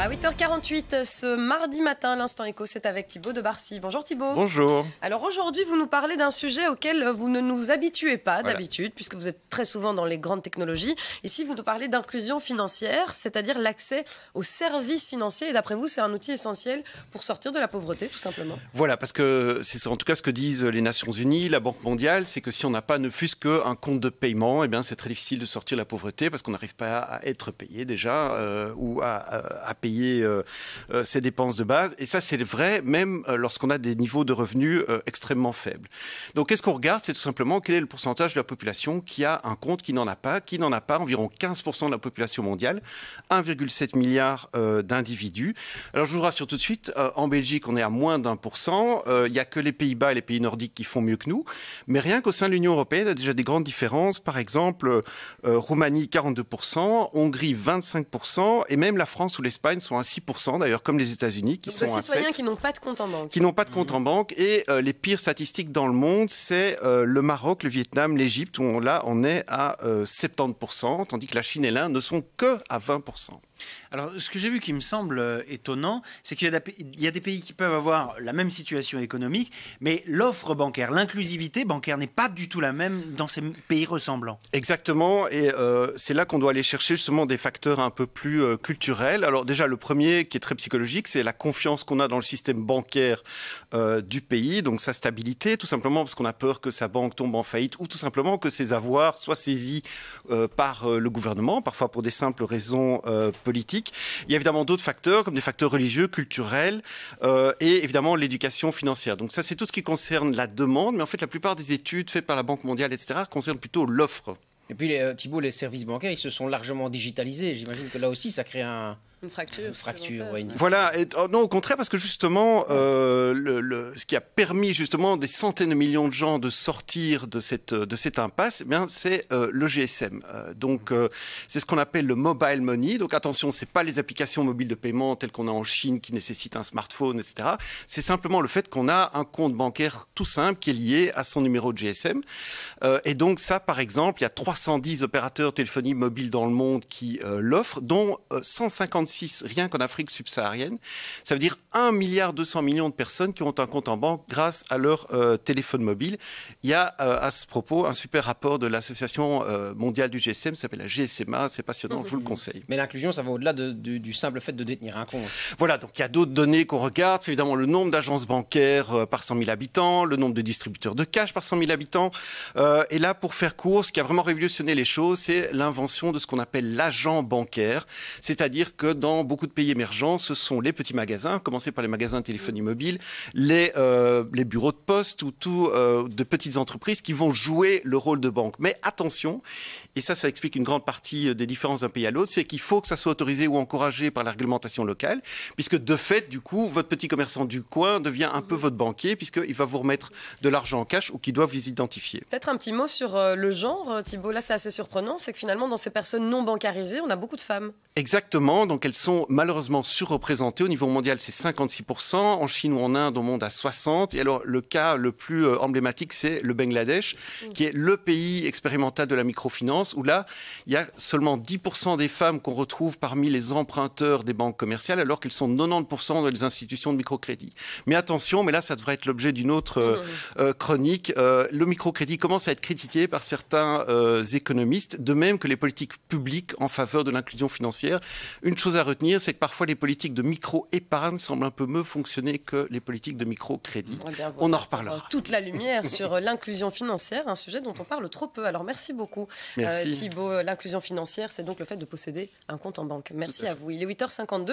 À 8h48 ce mardi matin, l'instant éco, c'est avec Thibaut de Barcy. Bonjour Thibaut. Bonjour. Alors aujourd'hui, vous nous parlez d'un sujet auquel vous ne nous habituez pas d'habitude, puisque vous êtes très souvent dans les grandes technologies. Ici, vous nous parlez d'inclusion financière, c'est-à-dire l'accès aux services financiers. Et d'après vous, c'est un outil essentiel pour sortir de la pauvreté, tout simplement. Voilà, parce que c'est en tout cas ce que disent les Nations Unies, la Banque mondiale, c'est que si on n'a pas ne fût-ce qu'un compte de paiement, eh bien c'est très difficile de sortir de la pauvreté parce qu'on n'arrive pas à être payé déjà euh, ou à payer payer euh, euh, ses dépenses de base. Et ça, c'est vrai même euh, lorsqu'on a des niveaux de revenus extrêmement faibles. Donc, qu'est-ce qu'on regarde C'est tout simplement quel est le pourcentage de la population qui a un compte qui n'en a pas, qui n'en a pas environ 15% de la population mondiale, 1,7 milliard d'individus. Alors, je vous rassure tout de suite, en Belgique, on est à moins d'un pour cent. Il n'y a que les Pays-Bas et les pays nordiques qui font mieux que nous. Mais rien qu'au sein de l'Union européenne, il y a déjà des grandes différences. Par exemple, Roumanie, 42%, Hongrie, 25%, et même la France ou l'Espagne sont à 6%, d'ailleurs, comme les États-Unis, qui sont à 7%. citoyens qui n'ont pas de compte en banque. Qui n'ont pas de compte en banque. Et euh, les pires statistiques dans le monde, c'est euh, le Maroc, le Vietnam, l'Égypte, où là, on est à 70%, euh, tandis que la Chine et l'Inde ne sont que à 20%. Alors, ce que j'ai vu qui me semble euh, étonnant, c'est qu'il y, a des pays qui peuvent avoir la même situation économique, mais l'offre bancaire, l'inclusivité bancaire n'est pas du tout la même dans ces pays ressemblants. Exactement, et euh, c'est là qu'on doit aller chercher justement des facteurs un peu plus euh, culturels. Alors déjà, le premier qui est très psychologique, c'est la confiance qu'on a dans le système bancaire du pays, donc sa stabilité, tout simplement parce qu'on a peur que sa banque tombe en faillite, ou tout simplement que ses avoirs soient saisis par le gouvernement, parfois pour des simples raisons il y a évidemment d'autres facteurs, comme des facteurs religieux, culturels, euh, et évidemment l'éducation financière. Donc ça, c'est tout ce qui concerne la demande, mais en fait, la plupart des études faites par la Banque mondiale, etc., concernent plutôt l'offre. Et puis, euh, Thibault, les services bancaires, ils se sont largement digitalisés. J'imagine que là aussi, ça crée un, une fracture. fracture, Voilà, et, oh, non, au contraire, parce que justement, euh, le, ce qui a permis justement des centaines de millions de gens de sortir de cette, de cette impasse, eh bien, c'est euh, le GSM. Euh, donc, c'est ce qu'on appelle le mobile money. Donc, attention, c'est pas les applications mobiles de paiement telles qu'on a en Chine qui nécessitent un smartphone, etc. C'est simplement le fait qu'on a un compte bancaire tout simple qui est lié à son numéro de GSM. et donc, ça, par exemple, il y a 310 opérateurs téléphonie mobile dans le monde qui l'offrent, dont 150 rien qu'en Afrique subsaharienne. Ça veut dire 1 milliard 200 millions de personnes qui ont un compte en banque grâce à leur euh, téléphone mobile. Il y a euh, à ce propos un super rapport de l'association euh, mondiale du GSM, ça s'appelle la GSMA, c'est passionnant, je vous le mhm. conseille. Mais l'inclusion, ça va au-delà du simple fait de détenir un compte. Voilà, donc il y a d'autres données qu'on regarde, c'est évidemment le nombre d'agences bancaires par 100 000 habitants, le nombre de distributeurs de cash par 100 000 habitants. et là, pour faire court, ce qui a vraiment révolutionné les choses, c'est l'invention de ce qu'on appelle l'agent bancaire, c'est-à-dire que dans beaucoup de pays émergents, ce sont les petits magasins, commencer par les magasins de téléphonie mobile, les, euh, les bureaux de poste ou tout euh, de petites entreprises qui vont jouer le rôle de banque. Mais attention, et ça, ça explique une grande partie euh, des différences d'un pays à l'autre, c'est qu'il faut que ça soit autorisé ou encouragé par la réglementation locale, puisque de fait, du coup, votre petit commerçant du coin devient un peu mm. votre banquier, puisqu'il va vous remettre de l'argent en cash ou qu'il doit vous identifier. Peut-être un petit mot sur le genre, Thibault. Là, c'est assez surprenant, c'est que finalement, dans ces personnes non bancarisées, on a beaucoup de femmes. Exactement. Donc, elles sont malheureusement surreprésentées. Au niveau mondial, c'est 56%. En Chine ou en Inde, au monde, à 60%. Et alors, le cas le plus euh, emblématique, c'est le Bangladesh, qui est le pays expérimental de la microfinance, où là, il y a seulement 10% des femmes qu'on retrouve parmi les emprunteurs des banques commerciales, alors qu'ils sont 90% dans les institutions de microcrédit. Mais attention, mais là, ça devrait être l'objet d'une autre euh, euh, chronique. le microcrédit commence à être critiqué par certains économistes, de même que les politiques publiques en faveur de l'inclusion financière. Une chose à retenir, c'est que parfois les politiques de micro-épargne semblent un peu mieux fonctionner que les politiques de micro-crédit. Eh on en reparlera. Toute la lumière sur euh, l'inclusion financière, un sujet dont on parle trop peu. Alors merci beaucoup euh, Thibault. Euh, l'inclusion financière, c'est donc le fait de posséder un compte en banque. Merci à, à vous. Il est 8h52.